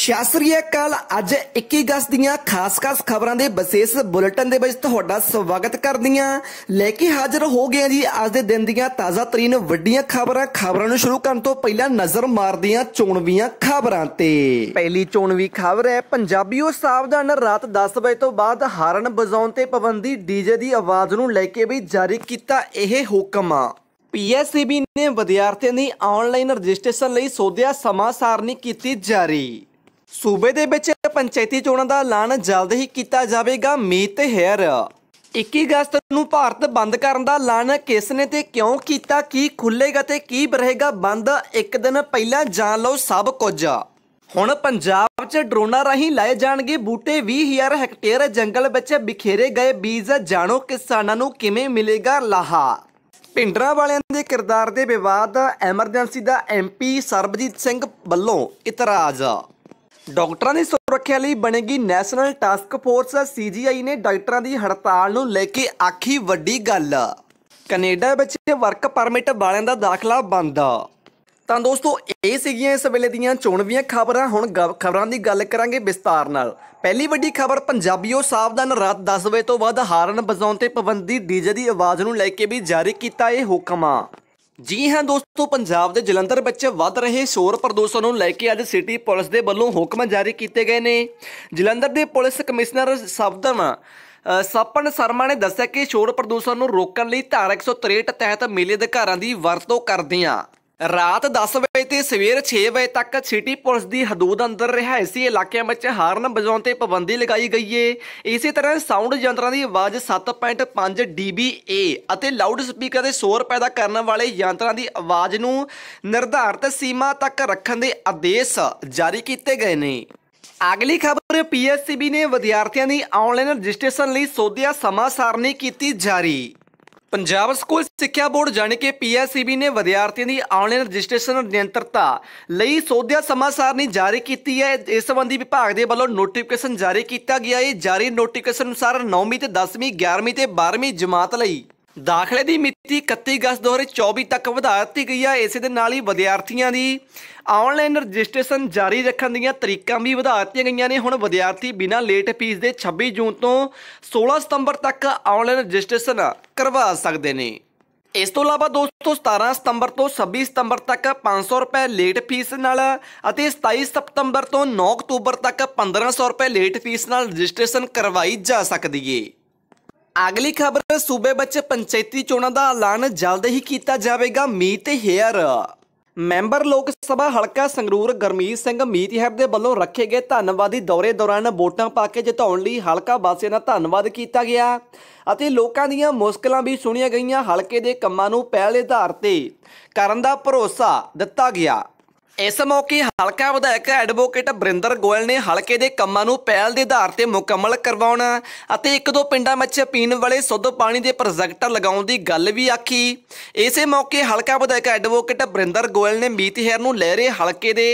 ਸ਼ਾਸਤਰੀ ਕਾਲ ਅਕਾਲ ਅੱਜ 21 ਅਗਸਤ ਦੀਆਂ ਖਾਸ-ਖਾਸ ਖਬਰਾਂ ਦੇ ਵਿਸ਼ੇਸ਼ ਬੁਲੇਟਿਨ ਦੇ ਵਿੱਚ ਤੁਹਾਡਾ ਸਵਾਗਤ ਕਰਦੀਆਂ ਲੈ ਕੇ ਹਾਜ਼ਰ ਹੋ ਗਏ ਜੀ ਅੱਜ ਦੇ ਦਿਨ ਦੀਆਂ ਤਾਜ਼ਾ ਤਰੀਨ ਵੱਡੀਆਂ ਖਬਰਾਂ ਖਬਰਾਂ ਨੂੰ ਸ਼ੁਰੂ ਕਰਨ ਤੋਂ ਪਹਿਲਾਂ ਨਜ਼ਰ ਮਾਰਦੀਆਂ ਚੋਣਵੀਆਂ ਖਬਰਾਂ ਤੇ ਪਹਿਲੀ ਚੋਣਵੀ ਖਬਰ ਹੈ ਪੰਜਾਬੀਓ ਸਾਵਧਾਨ ਰਾਤ 10 ਵਜੇ ਤੋਂ ਬਾਅਦ ਹਾਰਨ ਬਜਾਉਣ ਤੇ ਪਾਬੰਦੀ ਡੀਜੇ ਦੀ ਆਵਾਜ਼ ਨੂੰ ਲੈ ਕੇ ਵੀ ਜਾਰੀ ਕੀਤਾ ਇਹ ਹੁਕਮ ਪੀਐਸਸੀਬੀ ਨੇ ਵਿਦਿਆਰਥੀਆਂ ਦੀ ਆਨਲਾਈਨ ਰਜਿਸਟ੍ਰੇਸ਼ਨ ਲਈ ਸੋਧਿਆ ਸਮਾਂ ਕੀਤੀ ਜਾਰੀ ਸੂਬੇ ਦੇ ਵਿੱਚ ਪੰਚਾਇਤੀ ਚੋਣਾਂ ਦਾ ਐਲਾਨ ਜਲਦ ਹੀ ਕੀਤਾ ਜਾਵੇਗਾ ਮੀਤ ਹੈਰ 21 ਅਗਸਤ ਨੂੰ ਭਾਰਤ ਬੰਦ ਕਰਨ ਦਾ ਐਲਾਨ ਕਿਸ ਨੇ ਤੇ ਕਿਉਂ ਕੀਤਾ ਕੀ ਖੁੱਲੇਗਾ ਤੇ ਕੀ ਰਹੇਗਾ ਬੰਦ ਇੱਕ ਦਿਨ ਪਹਿਲਾਂ ਜਾਣ ਲਓ ਸਭ ਕੁਝ ਹੁਣ ਪੰਜਾਬ 'ਚ ਡਰੋਨਾਂ ਰਾਹੀਂ ਲਾਏ ਜਾਣਗੇ ਬੂਟੇ 20000 ਹੈਕਟੇਅਰ ਜੰਗਲ ਵਿੱਚ ਬਿਖੇਰੇ ਗਏ ਬੀਜ ਜਾਣੋ ਕਿਸਾਨਾਂ ਨੂੰ ਕਿਵੇਂ ਮਿਲੇਗਾ ਲਾਹਾ ਪਿੰਡਰਾ ਵਾਲਿਆਂ ਦੇ ਕਿਰਦਾਰ ਦੇ ਵਿਵਾਦ ਐਮਰਜੈਂਸੀ ਦਾ ਐਮਪੀ ਸਰਬਜੀਤ ਸਿੰਘ ਵੱਲੋਂ ਇਤਰਾਜ਼ ਡਾਕਟਰਾਂ ਦੀ ਸੁਰੱਖਿਆ ਲਈ ਬਣੇਗੀ ਨੈਸ਼ਨਲ ਟਾਸਕ ਫੋਰਸ ਸੀਜੀਆਈ ਨੇ ਡਾਕਟਰਾਂ ਦੀ ਹੜਤਾਲ ਨੂੰ ਲੈ ਕੇ ਆਖੀ ਵੱਡੀ ਗੱਲ ਕੈਨੇਡਾ ਵਿੱਚ ਵਰਕ ਪਰਮਿਟ ਵਾਲਿਆਂ ਦਾ ਦਾਖਲਾ ਬੰਦ ਤਾਂ ਦੋਸਤੋ ਇਹ ਸੀਗੀਆਂ ਇਸ ਵੇਲੇ ਦੀਆਂ ਚੋਣਵੀਆਂ ਖਬਰਾਂ ਹੁਣ ਖਬਰਾਂ ਦੀ ਗੱਲ ਕਰਾਂਗੇ ਵਿਸਤਾਰ ਨਾਲ ਪਹਿਲੀ ਵੱਡੀ ਖਬਰ ਪੰਜਾਬੀਓ ਸਾਵਧਾਨ ਰਾਤ 10 ਵਜੇ ਤੋਂ ਬਾਅਦ ਹਾਰਨ ਬਜਾਉਣ ਤੇ ਪਾਬੰਦੀ ਡੀਜੇ ਦੀ ਆਵਾਜ਼ ਨੂੰ ਲੈ ਕੇ ਵੀ ਜਾਰੀ ਕੀਤਾ ਇਹ ਹੁਕਮ ਆ ਜੀ ਹਾਂ ਦੋਸਤੋ ਪੰਜਾਬ ਦੇ ਜਲੰਧਰ ਵਿੱਚ ਵੱਧ ਰਹੇ ਸ਼ੋਰ ਪ੍ਰਦੂਸ਼ਣ ਨੂੰ ਲੈ ਕੇ ਅੱਜ ਸਿਟੀ ਪੁਲਿਸ ਦੇ ਵੱਲੋਂ ਹੁਕਮ ਜਾਰੀ ਕੀਤੇ ਗਏ ਨੇ ਜਲੰਧਰ ਦੇ ਪੁਲਿਸ ਕਮਿਸ਼ਨਰ ਸਬਦਨ ਸਪਨ ਸ਼ਰਮਾ ਨੇ ਦੱਸਿਆ ਕਿ ਸ਼ੋਰ ਪ੍ਰਦੂਸ਼ਣ ਨੂੰ ਰੋਕਣ ਲਈ ਧਾਰਾ 163 ਤਹਿਤ ਮੇਲੇ ਅਧਿਕਾਰਾਂ ਦੀ ਵਰਤੋਂ ਕਰਦੇ ਆ ਰਾਤ 10 ਵਜੇ ਤੇ ਸਵੇਰ 6 ਵਜੇ ਤੱਕ ਸਿਟੀ ਪੁਲਿਸ ਦੀ ਹਦੂਦ ਅੰਦਰ ਰਿਹਾਇਸ਼ੀ ਇਲਾਕਿਆਂ ਵਿੱਚ ਹਾਰਨ ਵਜਾਉਣ ਤੇ ਪਾਬੰਦੀ ਲਗਾਈ ਗਈ ਏ ਇਸੇ ਤਰ੍ਹਾਂ ਸਾਊਂਡ ਯੰਤਰਾਂ ਦੀ ਆਵਾਜ਼ 7.5 dBA ਅਤੇ ਲਾਊਡ ਸਪੀਕਰ ਦੇ ਸ਼ੋਰ ਪੈਦਾ ਕਰਨ ਵਾਲੇ ਯੰਤਰਾਂ ਦੀ ਆਵਾਜ਼ ਨੂੰ ਨਿਰਧਾਰਤ ਸੀਮਾ ਤੱਕ ਰੱਖਣ ਦੇ ਆਦੇਸ਼ ਜਾਰੀ ਕੀਤੇ ਗਏ ਨੇ ਅਗਲੀ ਖਬਰ ਪੀਐਸਸੀਬੀ ਨੇ ਵਿਦਿਆਰਥੀਆਂ ਦੀ ਆਨਲਾਈਨ ਰਜਿਸਟ੍ਰੇਸ਼ਨ ਲਈ ਸੋਧਿਆ ਸਮਾਂ ਸਾਰਣੀ ਕੀਤੀ ਜਾਰੀ ਪੰਜਾਬ ਸਕੂਲ ਸਿੱਖਿਆ ਬੋਰਡ ਜਾਣੇ ਕਿ ਪੀਐਸਸੀਬੀ ਨੇ ਵਿਦਿਆਰਥੀਆਂ ਦੀ ਆਨਲਾਈਨ ਰਜਿਸਟ੍ਰੇਸ਼ਨ ਨਿਯੰਤਰਤਾ ਲਈ ਸੋਧਿਆ ਸਮਾਂ ਸਾਰਣੀ ਜਾਰੀ ਕੀਤੀ ਹੈ ਇਸ ਸੰਬੰਧੀ ਵਿਭਾਗ ਦੇ ਵੱਲੋਂ ਨੋਟੀਫਿਕੇਸ਼ਨ ਜਾਰੀ ਕੀਤਾ ਗਿਆ ਹੈ ਜਾਰੀ ਨੋਟੀਫਿਕੇਸ਼ਨ ਅਨੁਸਾਰ 9ਵੀਂ ਤੇ 10ਵੀਂ 11ਵੀਂ ਤੇ 12ਵੀਂ ਜਮਾਤ ਲਈ ਦਾਖਲੇ ਦੀ ਮਿਤੀ 31 ਅਗਸਤ 2024 ਤੱਕ ਵਧਾ ਦਿੱਤੀ ਗਈ ਹੈ ਇਸੇ ਦੇ ਨਾਲ ਹੀ ਵਿਦਿਆਰਥੀਆਂ ਦੀ ਆਨਲਾਈਨ ਰਜਿਸਟ੍ਰੇਸ਼ਨ ਜਾਰੀ ਰੱਖਣ ਦੀਆਂ ਤਰੀਕਾਂ ਵੀ ਵਧਾ ਦਿੱਤੀਆਂ ਗਈਆਂ ਨੇ ਹੁਣ ਵਿਦਿਆਰਥੀ ਬਿਨਾਂ ਲੇਟ ਫੀਸ ਦੇ 26 ਜੂਨ ਤੋਂ 16 ਸਤੰਬਰ ਤੱਕ ਆਨਲਾਈਨ ਰਜਿਸਟ੍ਰੇਸ਼ਨ ਕਰਵਾ ਸਕਦੇ ਨੇ ਇਸ ਤੋਂ ਇਲਾਵਾ ਦੋਸਤੋ 17 ਸਤੰਬਰ ਤੋਂ 26 ਸਤੰਬਰ ਤੱਕ 500 ਰੁਪਏ ਲੇਟ ਫੀਸ ਨਾਲ ਅਤੇ 27 ਸਤੰਬਰ ਤੋਂ 9 ਅਕਤੂਬਰ ਤੱਕ 1500 ਰੁਪਏ ਲੇਟ ਫੀਸ ਨਾਲ ਰਜਿਸਟ੍ਰੇਸ਼ਨ ਕਰਵਾਈ ਜਾ ਸਕਦੀ ਏ ਅਗਲੀ ਖਬਰ ਸੂਬੇ ਵਿੱਚ ਪੰਚਾਇਤੀ ਚੋਣਾਂ ਦਾ ਐਲਾਨ ਜਲਦ ਹੀ ਕੀਤਾ ਜਾਵੇਗਾ ਮੀਤ ਹੇਅਰ ਮੈਂਬਰ ਲੋਕ ਸਭਾ ਹਲਕਾ ਸੰਗਰੂਰ ਗਰਮੀਤ ਸਿੰਘ ਮੀਤ ਹੇਅਰ ਦੇ ਵੱਲੋਂ ਰੱਖੇ ਗਏ ਧੰਨਵਾਦੀ ਦੌਰੇ ਦੌਰਾਨ ਵੋਟਾਂ ਪਾ ਕੇ ਜਿਤਾਉਣ ਲਈ ਹਲਕਾ ਵਾਸੀਆਂ ਦਾ ਧੰਨਵਾਦ ਕੀਤਾ ਗਿਆ ਅਤੇ ਲੋਕਾਂ ਦੀਆਂ ਮੁਸ਼ਕਲਾਂ ਵੀ ਸੁਣੀਆਂ ਗਈਆਂ ਹਲਕੇ ਦੇ ਕੰਮਾਂ ਨੂੰ ਪਹਿਲੇ ਆਧਾਰ ਤੇ ਕਰਨ ਦਾ ਭਰੋਸਾ ਦਿੱਤਾ ਗਿਆ ਇਸ ਮੌਕੇ ਹਲਕਾ ਵਿਧਾਇਕ ਐਡਵੋਕੇਟ ਬ੍ਰਿੰਦਰ ਗੋਇਲ ਨੇ ਹਲਕੇ ਦੇ ਕੰਮਾਂ ਨੂੰ ਪਹਿਲ ਦੇ ਆਧਾਰ ਤੇ ਮੁਕੰਮਲ ਕਰਵਾਉਣਾ ਅਤੇ ਇੱਕ ਦੋ ਪਿੰਡਾਂ ਵਿੱਚ ਪੀਣ ਵਾਲੇ ਸੁੱਧ ਪਾਣੀ ਦੇ ਪ੍ਰੋਜੈਕਟ ਲਗਾਉਣ ਦੀ ਗੱਲ ਵੀ ਆਖੀ ਇਸੇ ਮੌਕੇ ਹਲਕਾ ਵਿਧਾਇਕ ਐਡਵੋਕੇਟ ਬ੍ਰਿੰਦਰ ਗੋਇਲ ਨੇ ਮੀਤਹਿਰ ਨੂੰ ਰਹੇ ਹਲਕੇ ਦੇ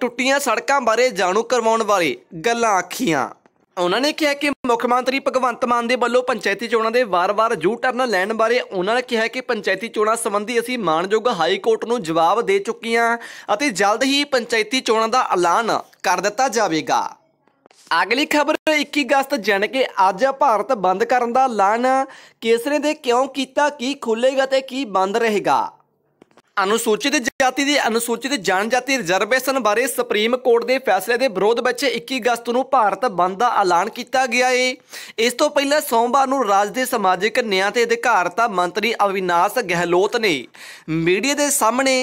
ਟੁੱਟੀਆਂ ਸੜਕਾਂ ਬਾਰੇ ਜਾਣੂ ਕਰਵਾਉਣ ਵਾਲੇ ਗੱਲਾਂ ਆਖੀਆਂ ਉਹਨਾਂ ਨੇ ਕਿਹਾ ਕਿ ਮੁੱਖ ਮੰਤਰੀ ਭਗਵੰਤ ਮਾਨ ਦੇ ਵੱਲੋਂ ਪੰਚਾਇਤੀ ਚੋਣਾਂ ਦੇ ਵਾਰ-ਵਾਰ ਜੂ ਟਰਨ ਲੈਣ ਬਾਰੇ ਉਹਨਾਂ ਨੇ ਕਿਹਾ ਕਿ ਪੰਚਾਇਤੀ ਚੋਣਾਂ ਸੰਬੰਧੀ ਅਸੀਂ ਮਾਨਯੋਗ ਹਾਈ ਕੋਰਟ ਨੂੰ ਜਵਾਬ ਦੇ ਚੁੱਕੇ ਹਾਂ ਅਤੇ ਜਲਦ ਹੀ ਪੰਚਾਇਤੀ ਚੋਣਾਂ ਦਾ ਐਲਾਨ ਕਰ ਦਿੱਤਾ ਜਾਵੇਗਾ ਅਗਲੀ ਖਬਰ 21 ਅਗਸਤ ਜਨ ਕੇ ਅੱਜ ਭਾਰਤ ਬੰਦ ਕਰਨ ਦਾ ਐਲਾਨ ਕੇਸਰੇ ਦੇ ਕਿਉਂ ਕੀਤਾ ਕੀ ਖੁੱਲੇਗਾ ਤੇ ਕੀ ਬੰਦ ਰਹੇਗਾ ਅਨੁਸੂਚਿਤ ਜਾਤੀ ਦੀ ਅਨੁਸੂਚਿਤ ਜਨਜਾਤੀ ਰਿਜ਼ਰਵੇਸ਼ਨ ਬਾਰੇ ਸੁਪਰੀਮ ਕੋਰਟ ਦੇ ਫੈਸਲੇ ਦੇ ਵਿਰੋਧ ਵਿੱਚ 21 ਅਗਸਤ ਨੂੰ ਭਾਰਤ ਬੰਦ ਦਾ ਐਲਾਨ ਕੀਤਾ ਗਿਆ ਹੈ ਇਸ ਤੋਂ ਪਹਿਲਾਂ ਸੋਮਵਾਰ ਨੂੰ ਰਾਜ ਦੇ ਸਮਾਜਿਕ ਨਿਆਂ ਤੇ ਅਧਿਕਾਰਤਾ ਮੰਤਰੀ ਅਵਿਨਾਸ਼ ਗਹਿਲੋਤ ਨੇ ਮੀਡੀਆ ਦੇ ਸਾਹਮਣੇ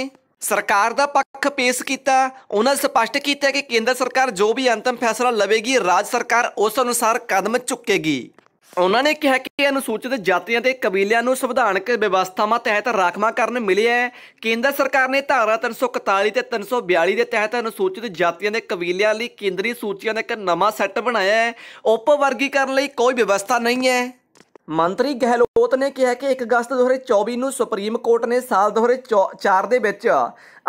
ਸਰਕਾਰ ਦਾ ਪੱਖ ਪੇਸ਼ ਕੀਤਾ ਉਹਨਾਂ ਸਪਸ਼ਟ ਕੀਤਾ ਕਿ ਕੇਂਦਰ ਸਰਕਾਰ ਜੋ ਵੀ ਅੰਤਮ ਫੈਸਲਾ ਲਵੇਗੀ ਰਾਜ ਸਰਕਾਰ ਉਸ ਅਨੁਸਾਰ ਕਦਮ ਚੁੱਕੇਗੀ ਉਹਨਾਂ ਨੇ ਕਿਹਾ ਕਿ ਅਨੁਸੂਚਿਤ ਜਾਤੀਆਂ ਤੇ ਕਬੀਲਿਆਂ ਨੂੰ ਸੰਵਿਧਾਨਕ ਵਿਵਸਥਾਵਾਂ ਤਹਿਤ ਰਾਖਵਾ ਕਰਨ ਮਿਲਿਆ ਹੈ ਕੇਂਦਰ ਸਰਕਾਰ ਨੇ ਧਾਰਾ 341 ਤੇ 342 ਦੇ ਤਹਿਤ ਅਨੁਸੂਚਿਤ ਜਾਤੀਆਂ ਦੇ ਕਬੀਲਿਆਂ ਲਈ ਕੇਂਦਰੀ ਸੂਚੀਆਂ ਦਾ ਇੱਕ ਨਵਾਂ ਸੈੱਟ ਬਣਾਇਆ ਹੈ ਉਪ ਵਰਗੀਕਰਨ ਲਈ ਕੋਈ ਵਿਵਸਥਾ ਨਹੀਂ ਹੈ ਮੰਤਰੀ ਗਹਿਲੋਤ ਨੇ ਕਿਹਾ ਕਿ 1 ਅਗਸਤ 2024 ਨੂੰ ਸੁਪਰੀਮ ਕੋਰਟ ਨੇ ਸਾਲ 2004 ਦੇ ਵਿੱਚ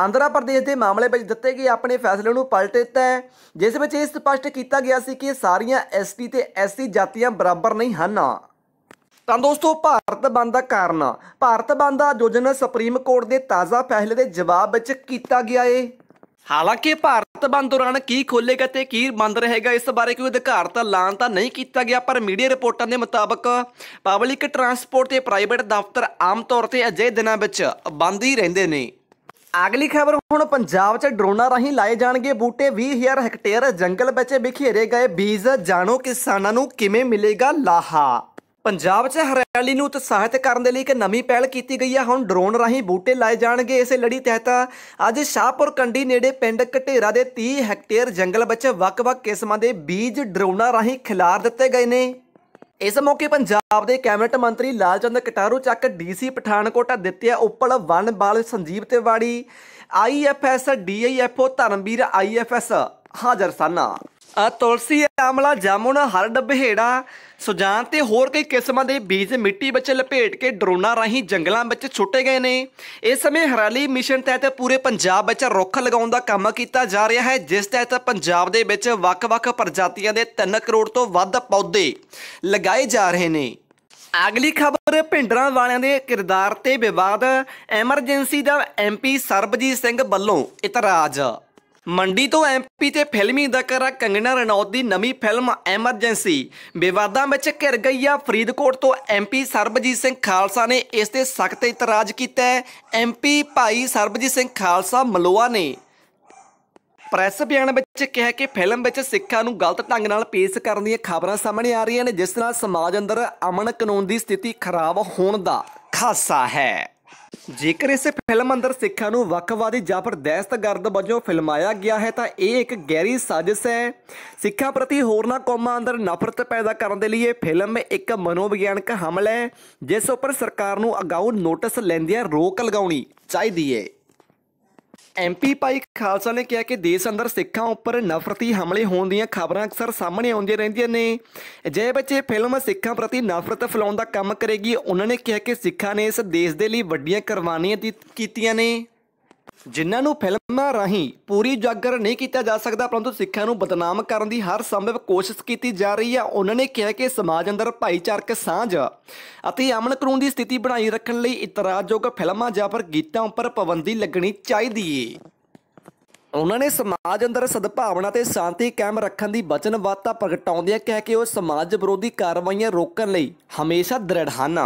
ਆਂਧਰਾ ਪ੍ਰਦੇਸ਼ ਦੇ ਮਾਮਲੇ ਵਿੱਚ ਦਿੱਤੇ ਗਏ ਆਪਣੇ ਫੈਸਲੇ ਨੂੰ ਪਲਟ ਦਿੱਤਾ ਹੈ ਜਿਸ ਵਿੱਚ ਇਹ ਸਪਸ਼ਟ ਕੀਤਾ ਗਿਆ ਸੀ ਕਿ ਸਾਰੀਆਂ ਐਸਟੀ ਤੇ ਐਸਸੀ ਜਾਤੀਆਂ ਬਰਾਬਰ ਨਹੀਂ ਹਨ ਤਾਂ ਦੋਸਤੋ ਭਾਰਤ ਬੰਦ ਦਾ ਕਾਰਨ ਭਾਰਤ ਬੰਦ ਦਾ ਯੋਜਨਾ ਸੁਪਰੀਮ ਕੋਰਟ ਦੇ ਤਾਜ਼ਾ ਫੈਸਲੇ ਦੇ ਜਵਾਬ ਵਿੱਚ ਕੀਤਾ ਗਿਆ ਏ ਹਾਲਾਂਕਿ ਭਾਰਤ ਬੰਦ ਦੌਰਾਨ ਕੀ ਖੋਲੇਗਾ ਤੇ ਕੀ ਬੰਦ ਰਹੇਗਾ ਇਸ ਬਾਰੇ ਕੋਈ ਅਧਿਕਾਰਤ ਐਲਾਨ ਤਾਂ ਨਹੀਂ ਕੀਤਾ ਗਿਆ ਪਰ ਮੀਡੀਆ ਰਿਪੋਰਟਾਂ ਦੇ ਮੁਤਾਬਕ ਪਬਲਿਕ ਟਰਾਂਸਪੋਰਟ ਤੇ ਪ੍ਰਾਈਵੇਟ ਦਫ਼ਤਰ ਆਮ ਤੌਰ ਤੇ ਅਜੇ ਦਿਨਾਂ ਵਿੱਚ ਬੰਦ ਹੀ ਰਹਿੰਦੇ ਨੇ ਅਗਲੀ ਖਬਰ ਹੁਣ ਪੰਜਾਬ 'ਚ ਡਰੋਨਾਂ ਰਾਹੀਂ ਲਾਏ ਜਾਣਗੇ ਬੂਟੇ 20000 ਹੈਕਟੇਅਰ ਜੰਗਲ ਵਿੱਚ ਬਿਖੇਰੇ ਗਏ ਬੀਜ ਜਾਣੋ ਕਿਸਾਨਾਂ ਨੂੰ ਕਿਵੇਂ ਮਿਲੇਗਾ ਲਾਹਾ ਪੰਜਾਬ 'ਚ ਹਰਿਆਲੀ ਨੂੰ ਉਤਸ਼ਾਹਿਤ ਕਰਨ ਦੇ ਲਈ ਇੱਕ ਨਵੀਂ ਪਹਿਲ ਕੀਤੀ ਗਈ ਹੈ ਹੁਣ ਡਰੋਨ ਰਾਹੀਂ ਬੂਟੇ ਲਾਏ ਜਾਣਗੇ ਇਸੇ ਲੜੀ ਤਹਿਤ ਅੱਜ ਸ਼ਾਹਪੁਰ ਕੰਡੀ ਨੇੜੇ ਪਿੰਡ ਘਟੇਰਾ ਦੇ 30 ਹੈਕਟੇਅਰ ਜੰਗਲ ਵਿੱਚ ਵੱਖ-ਵੱਖ ਕਿਸਮਾਂ ਦੇ ਬੀਜ ਡਰੋਨਾਂ ਰਾਹੀਂ ਖਿਲਾਰ ਦਿੱਤੇ ਗਏ ਨੇ ਇਸ ਮੌਕੇ ਪੰਜਾਬ ਦੇ ਕੈਬਨਿਟ ਮੰਤਰੀ ਲਾਲਚੰਦ ਕਟਾਰੂ ਚੱਕ ਡੀਸੀ ਪਠਾਨਕੋਟ ਦਿੱਤਿਆ ਉਪਲ ਵਨ ਬਾਲ Sanjeev Tewari IFS DFO Dharamvir IFS ਹਾਜ਼ਰ ਸਨ ਤੁਲਸੀ ਆਮਲਾ ਜਾਮੁਨ ਹਰ ਡਬਹੇੜਾ ਸੁਜਾਨ ਤੇ ਹੋਰ ਕਈ ਕਿਸਮਾਂ ਦੇ ਬੀਜ ਮਿੱਟੀ ਵਿੱਚ ਲਪੇਟ ਕੇ ਡਰੋਨਾ ਰਾਹੀਂ ਜੰਗਲਾਂ ਵਿੱਚ ਛੁੱਟੇ ਗਏ ਨੇ ਇਸ ਸਮੇਂ ਹਰਿਆਲੀ ਮਿਸ਼ਨ ਤਹਿਤ ਪੂਰੇ ਪੰਜਾਬ ਵਿੱਚ ਰੁੱਖ ਲਗਾਉਣ ਦਾ ਕੰਮ ਕੀਤਾ ਜਾ ਰਿਹਾ ਹੈ ਜਿਸ ਤਹਿਤ ਪੰਜਾਬ ਦੇ ਵਿੱਚ ਵੱਖ-ਵੱਖ ਪ੍ਰਜਾਤੀਆਂ ਦੇ 3 ਕਰੋੜ ਤੋਂ ਵੱਧ ਪੌਦੇ ਲਗਾਏ ਜਾ ਰਹੇ ਨੇ ਅਗਲੀ ਖਬਰ ਪਿੰਡਰਾਂ ਵਾਲਿਆਂ ਦੇ ਕਿਰਦਾਰ ਤੇ ਵਿਵਾਦ ਐਮਰਜੈਂਸੀ ਦਾ ਐਮਪੀ ਸਰਬਜੀਤ ਸਿੰਘ ਵੱਲੋਂ ਇਤਰਾਜ਼ ਮੰਡੀ ਤੋਂ ਐਮਪੀ ਤੇ ਫਿਲਮੀ ਅਦਾਕਾਰਾ ਕੰਗਣਾ ਰਣੌਤ ਦੀ ਨਵੀਂ ਫਿਲਮ ਐਮਰਜੈਂਸੀ ਵਿਵਾਦਾਂ ਵਿੱਚ ਘਿਰ ਗਈ ਆ ਫਰੀਦਕੋਟ ਤੋਂ ਐਮਪੀ ਸਰਬਜੀਤ ਸਿੰਘ ਖਾਲਸਾ ਨੇ ਇਸ ਤੇ ਸਖਤ ਇਤਰਾਜ਼ ਕੀਤਾ ਐਮਪੀ ਭਾਈ ਸਰਬਜੀਤ ਸਿੰਘ ਖਾਲਸਾ ਮਲੋਆ ਨੇ ਪ੍ਰੈਸ ਬਿਆਨ ਵਿੱਚ ਕਿਹਾ ਕਿ ਫਿਲਮ ਵਿੱਚ ਸਿੱਖਾਂ ਨੂੰ ਗਲਤ ਢੰਗ ਨਾਲ ਪੇਸ਼ ਕਰਨ ਦੀਆਂ ਖਬਰਾਂ ਸਾਹਮਣੇ ਆ ਰਹੀਆਂ ਨੇ ਜਿਸ ਨਾਲ ਸਮਾਜ ਅੰਦਰ ਅਮਨ ਕਾਨੂੰਨ ਦੀ ਸਥਿਤੀ ਖਰਾਬ ਹੋਣ ਦਾ ਖਾਸਾ ਹੈ ਜੇਕਰ ਇਸ ਫਿਲਮ ਅੰਦਰ ਸਿੱਖਾਂ ਨੂੰ ਵੱਖਵਾਦੀ ਜਾਂ ਫਿਰ ਦਹਿਸ਼ਤਗਰਦ ਵਜੋਂ ਫਿਲਮਾਇਆ ਗਿਆ ਹੈ ਤਾਂ ਇਹ ਇੱਕ ਗਹਿਰੀ ਸਾਜ਼ਿਸ਼ ਹੈ ਸਿੱਖਾਂ ਪ੍ਰਤੀ ਨਾ ਕੌਮਾਂ ਅੰਦਰ ਨਫ਼ਰਤ ਪੈਦਾ ਕਰਨ ਦੇ ਲਈ ਇਹ ਫਿਲਮ ਇੱਕ ਮਨੋਵਿਗਿਆਨਕ ਹਮਲਾ ਹੈ ਜਿਸ ਉੱਪਰ ਸਰਕਾਰ ਨੂੰ ਅਗਾਊਂ ਨੋਟਿਸ ਲੈਂਦਿਆਂ ਰੋਕ ਲਗਾਉਣੀ ਚਾਹੀਦੀ ਹੈ ਐਮਪੀ ਭਾਈ ਖਾਲਸਾ ਨੇ ਕਿਹਾ ਕਿ ਦੇਸ਼ ਅੰਦਰ ਸਿੱਖਾਂ ਉੱਪਰ ਨਫ਼ਰਤੀ ਹਮਲੇ ਹੋਣ ਦੀਆਂ ਖਬਰਾਂ ਅਕਸਰ ਸਾਹਮਣੇ ਆਉਂਦੀਆਂ ਰਹਿੰਦੀਆਂ ਨੇ ਜੇ ਬੱਚੇ ਫਿਲਮ ਸਿੱਖਾਂ ਪ੍ਰਤੀ ਨਫ਼ਰਤ ਫੈਲਾਉਣ ਦਾ ਕੰਮ ਕਰੇਗੀ ਉਹਨਾਂ ਨੇ ਕਿਹਾ ਕਿ ਸਿੱਖਾਂ ਨੇ ਇਸ ਦੇਸ਼ ਦੇ ਲਈ ਵੱਡੀਆਂ ਕੁਰਬਾਨੀਆਂ ਕੀਤੀਆਂ ਨੇ ਜਿਨ੍ਹਾਂ ਨੂੰ ਫਿਲਮਾਂ ਰਾਹੀਂ ਪੂਰੀ ਜਾਗਰ ਨਹੀਂ ਕੀਤਾ ਜਾ ਸਕਦਾ ਪਰੰਤੂ ਸਿੱਖਿਆ ਨੂੰ ਬਦਨਾਮ ਕਰਨ ਦੀ ਹਰ ਸੰਭਵ ਕੋਸ਼ਿਸ਼ ਕੀਤੀ ਜਾ ਰਹੀ ਹੈ ਉਹਨਾਂ ਨੇ ਕਿਹਾ ਕਿ ਸਮਾਜ ਅੰਦਰ ਭਾਈਚਾਰਕ ਸਾਂਝ ਅਤੇ ਅਮਨ ਕਾਨੂੰਨ ਦੀ ਸਥਿਤੀ ਬਣਾਈ ਰੱਖਣ ਲਈ ਇਤਰਾਜ਼ਯੋਗ ਫਿਲਮਾਂ ਜਾਂ ਪਰ ਗੀਤਾਂ ਉੱਪਰ ਪਾਬੰਦੀ ਲੱਗਣੀ ਚਾਹੀਦੀ ਹੈ ਉਹਨਾਂ ਨੇ ਸਮਾਜ ਅੰਦਰ ਸਦਭਾਵਨਾ ਤੇ ਸ਼ਾਂਤੀ ਕਾਇਮ ਰੱਖਣ ਦੀ ਵਚਨਬੱਧਤਾ ਪ੍ਰਗਟਾਉਂਦਿਆਂ ਕਿਹਾ ਕਿ ਉਹ ਸਮਾਜ ਵਿਰੋਧੀ ਕਾਰਵਾਈਆਂ ਰੋਕਣ ਲਈ ਹਮੇਸ਼ਾ ਦ੍ਰਿੜ ਹਨ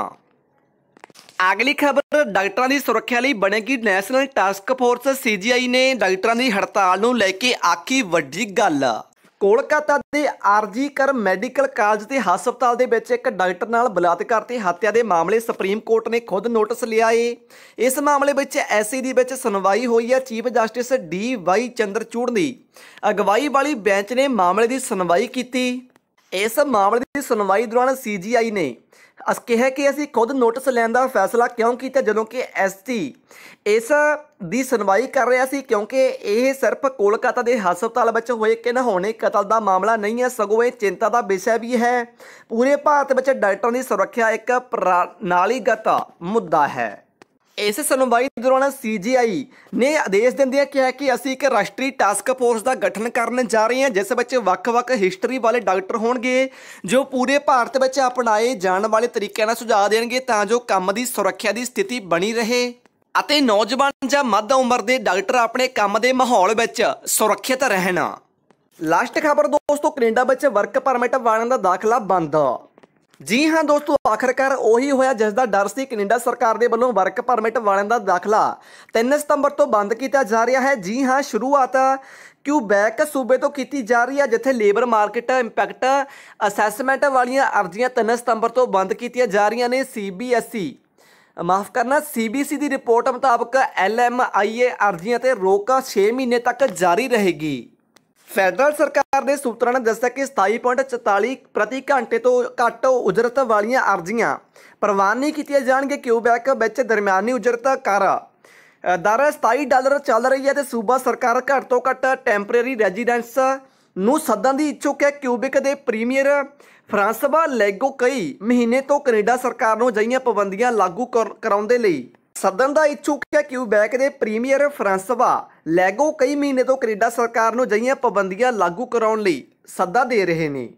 ਅਗਲੀ ਖਬਰ ਡਾਕਟਰਾਂ ਦੀ ਸੁਰੱਖਿਆ ਲਈ ਬਣੇਗੀ ਨੈਸ਼ਨਲ ਟਾਸਕ ਫੋਰਸ ਸੀਜੀਆਈ ਨੇ ਡਾਕਟਰਾਂ ਦੀ ਹੜਤਾਲ ਨੂੰ ਲੈ ਕੇ ਆਖੀ ਵੱਡੀ ਗੱਲ ਕੋਲਕਾਤਾ ਦੇ ਆਰਜੀ ਕਰ ਮੈਡੀਕਲ ਕਾਲਜ ਤੇ ਹਸਪਤਾਲ ਦੇ ਵਿੱਚ ਇੱਕ ਡਾਕਟਰ ਨਾਲ ਬਲਾਤਕਾਰ ਤੇ ਹੱਤਿਆ ਦੇ ਮਾਮਲੇ ਸੁਪਰੀਮ ਕੋਰਟ ਨੇ ਖੁਦ ਨੋਟਿਸ ਲਿਆ ਏ ਇਸ ਮਾਮਲੇ ਵਿੱਚ ਐਸਸੀਡੀ ਵਿੱਚ ਸੁਣਵਾਈ ਹੋਈ ਹੈ chief justice D Y Chandrachud ਦੀ ਅਗਵਾਈ ਵਾਲੀ ਬੈਂਚ ਨੇ ਮਾਮਲੇ ਦੀ ਸੁਣਵਾਈ ਕੀਤੀ ਇਸ ਮਾਮਲੇ ਦੀ ਸੁਣਵਾਈ ਦੌਰਾਨ ਸੀਜੀਆਈ ਨੇ ਅਸ ਕਿਹਾ ਕਿ ਅਸੀਂ ਖੁਦ ਨੋਟਿਸ ਲੈਣ ਦਾ ਫੈਸਲਾ ਕਿਉਂ ਕੀਤਾ ਜਦੋਂ ਕਿ ਐਸਟੀ ਇਸ ਦੀ ਸੁਣਵਾਈ ਕਰ ਰਿਹਾ ਸੀ ਕਿਉਂਕਿ ਇਹ ਸਿਰਫ ਕੋਲਕਾਤਾ ਦੇ ਹਸਪਤਾਲ ਵਿੱਚ ਹੋਏ ਕਿ ਨਹਾਉਣੇ ਕਤਲ ਦਾ ਮਾਮਲਾ ਨਹੀਂ ਹੈ ਸਗੋਂ ਇਹ ਚਿੰਤਾ ਦਾ ਵਿਸ਼ਾ ਵੀ ਹੈ ਪੂਰੇ ਭਾਰਤ ਵਿੱਚ ਡਾਕਟਰਾਂ ਦੀ ਸੁਰੱਖਿਆ ਇੱਕ ਪ੍ਰਣਾਲੀਗਤ ਮੁੱਦਾ ਹੈ ਇਸ ਸੁਣਵਾਈ ਦੌਰਾਨ ਸੀਜੀਆਈ ਨੇ ਆਦੇਸ਼ ਦਿੰਦੇ ਆ ਕਿ ਅਸੀਂ ਇੱਕ ਰਾਸ਼ਟਰੀ ਟਾਸਕ ਫੋਰਸ ਦਾ ਗਠਨ ਕਰਨ ਜਾ ਰਹੇ ਹਾਂ ਜਿਸ ਵਿੱਚ ਵੱਖ-ਵੱਖ ਹਿਸਟਰੀ ਵਾਲੇ ਡਾਕਟਰ ਹੋਣਗੇ ਜੋ ਪੂਰੇ ਭਾਰਤ ਵਿੱਚ ਅਪਣਾਏ ਜਾਣ ਵਾਲੇ ਤਰੀਕਿਆਂ ਨਾਲ ਸੁਝਾਅ ਦੇਣਗੇ ਤਾਂ ਜੋ ਕੰਮ ਦੀ ਸੁਰੱਖਿਆ ਦੀ ਸਥਿਤੀ ਬਣੀ ਰਹੇ ਅਤੇ ਨੌਜਵਾਨ ਜਾਂ ਮੱਧ ਉਮਰ ਦੇ ਡਾਕਟਰ ਆਪਣੇ ਕੰਮ ਦੇ ਮਾਹੌਲ ਵਿੱਚ ਸੁਰੱਖਿਅਤ ਰਹਿਣ ਲਾਸਟ ਖਬਰ ਦੋਸਤੋ ਕੈਨੇਡਾ ਵਿੱਚ ਵਰਕ ਪਰਮਿਟ ਵਾਲਿਆਂ ਦਾ ਦਾਖਲਾ ਬੰਦ ਜੀ ਹਾਂ ਦੋਸਤੋ ਆਖਰਕਾਰ ਉਹੀ ਹੋਇਆ ਜਿਸ ਦਾ ਡਰ ਸੀ ਕੈਨੇਡਾ ਸਰਕਾਰ ਦੇ ਵੱਲੋਂ ਵਰਕ ਪਰਮਿਟ ਵਾਲਿਆਂ ਦਾ ਦਾਖਲਾ 3 ਸਤੰਬਰ ਤੋਂ ਬੰਦ ਕੀਤਾ ਜਾ ਰਿਹਾ ਹੈ ਜੀ ਹਾਂ ਸ਼ੁਰੂਆਤ ਕਿਊਬੈਕ ਸੂਬੇ ਤੋਂ ਕੀਤੀ ਜਾ ਰਹੀ ਹੈ ਜਿੱਥੇ ਲੇਬਰ ਮਾਰਕੀਟ ਇੰਪੈਕਟ ਅਸੈਸਮੈਂਟ ਵਾਲੀਆਂ ਅਰਜ਼ੀਆਂ 3 ਸਤੰਬਰ ਤੋਂ ਬੰਦ ਕੀਤੀਆਂ ਜਾ ਰਹੀਆਂ ਨੇ ਸੀਬੀਐਸਈ e। ਮਾਫ ਕਰਨਾ ਸੀਬੀਸੀ e ਦੀ ਰਿਪੋਰਟ ਮੁਤਾਬਕ ਐਲਐਮਆਈਏ ਅਰਜ਼ੀਆਂ ਤੇ ਰੋਕ 6 ਮਹੀਨੇ ਤੱਕ ਜਾਰੀ ਰਹੇਗੀ ਫੈਡਰਲ ਸਰਕਾਰ ਦੇ ਸੂਤਰਾਂ ਨੇ ਦੱਸਿਆ ਕਿ 27.44 ਪ੍ਰਤੀ ਘੰਟੇ ਤੋਂ ਘੱਟ ਉਜਰਤ ਵਾਲੀਆਂ ਅਰਜ਼ੀਆਂ ਪ੍ਰਵਾਨ ਨਹੀਂ ਕੀਤੀਆਂ ਜਾਣਗੇ ਕਿਊਬੈਕ ਵਿੱਚ ਦਰਮਿਆਨੀ ਉਜਰਤ ਕਰ ਦਰ 27 ਡਾਲਰ ਚੱਲ ਰਹੀ ਹੈ ਤੇ ਸੂਬਾ ਸਰਕਾਰ ਘੱਟ ਤੋਂ ਘੱਟ ਟੈਂਪਰੇਰੀ ਰੈਜ਼ੀਡੈਂਸ ਨੂੰ ਸੱਦਣ ਦੀ ਇੱਛੁਕ ਹੈ ਕਿਊਬਿਕ ਦੇ ਪ੍ਰੀਮੀਅਰ ਫਰਾਂਸਵਾ ਲੈਗੋ ਕਈ ਮਹੀਨੇ ਤੋਂ ਕੈਨੇਡਾ ਸਰਕਾਰ ਨੂੰ ਜਈਆਂ ਪਾਬੰਦੀਆਂ ਲਾਗੂ ਕਰਾਉਣ ਦੇ ਲਈ ਸਦਨ ਦਾ ਇਛੁਕ ਹੈ ਕਿਊਬੈਕ ਦੇ ਪ੍ਰੀਮੀਅਰ ਫਰਾਂਸਵਾ ਲੈਗੋ ਕਈ ਮਹੀਨੇ ਤੋਂ ਕੈਨੇਡਾ ਸਰਕਾਰ ਨੂੰ ਜਈਆਂ ਪਾਬੰਦੀਆਂ ਲਾਗੂ ਕਰਾਉਣ ਲਈ ਸੱਦਾ ਦੇ ਰਹੇ ਨੇ